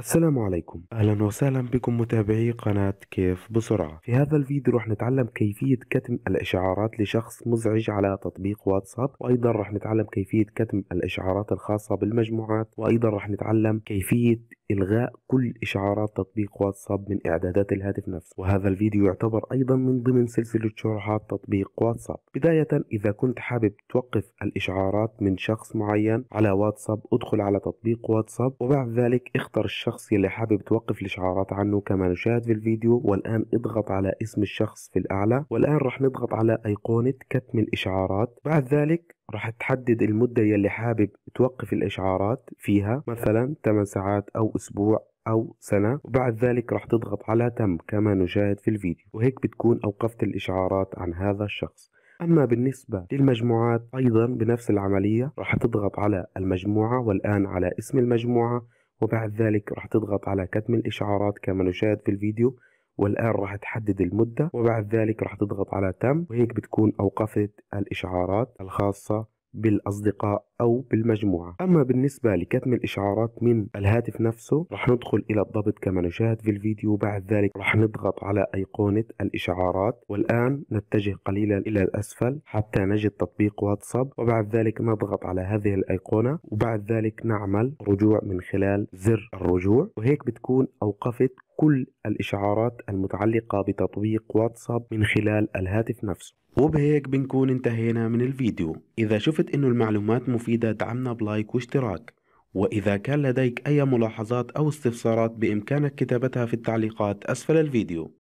السلام عليكم اهلا وسهلا بكم متابعي قناة كيف بسرعة في هذا الفيديو رح نتعلم كيفية كتم الاشعارات لشخص مزعج على تطبيق واتساب وايضا رح نتعلم كيفية كتم الاشعارات الخاصة بالمجموعات وايضا رح نتعلم كيفية إلغاء كل إشعارات تطبيق واتساب من إعدادات الهاتف نفسه وهذا الفيديو يعتبر أيضا من ضمن سلسلة شروحات تطبيق واتساب بداية إذا كنت حابب توقف الإشعارات من شخص معين على واتساب ادخل على تطبيق واتساب وبعد ذلك اختر الشخص يلي حابب توقف الإشعارات عنه كما نشاهد في الفيديو والآن اضغط على اسم الشخص في الأعلى والآن رح نضغط على أيقونة كتم الإشعارات بعد ذلك راح تحدد المدة يلي حابب توقف الإشعارات فيها مثلا 8 ساعات أو أسبوع أو سنة وبعد ذلك راح تضغط على تم كما نشاهد في الفيديو وهيك بتكون أوقفت الإشعارات عن هذا الشخص أما بالنسبة للمجموعات أيضا بنفس العملية راح تضغط على المجموعة والآن على اسم المجموعة وبعد ذلك راح تضغط على كتم الإشعارات كما نشاهد في الفيديو والآن راح تحدد المدة وبعد ذلك راح تضغط على تم وهيك بتكون أوقفت الإشعارات الخاصة بالأصدقاء أو بالمجموعة أما بالنسبة لكتم الإشعارات من الهاتف نفسه رح ندخل إلى الضبط كما نشاهد في الفيديو بعد ذلك رح نضغط على أيقونة الإشعارات والآن نتجه قليلا إلى الأسفل حتى نجد تطبيق واتساب وبعد ذلك نضغط على هذه الأيقونة وبعد ذلك نعمل رجوع من خلال زر الرجوع وهيك بتكون أوقفت كل الإشعارات المتعلقة بتطبيق واتساب من خلال الهاتف نفسه وبهيك بنكون انتهينا من الفيديو إذا شفت أنه المعلومات مفيدة مفيدة دعمنا بلايك واشتراك وإذا كان لديك أي ملاحظات أو استفسارات بإمكانك كتابتها في التعليقات أسفل الفيديو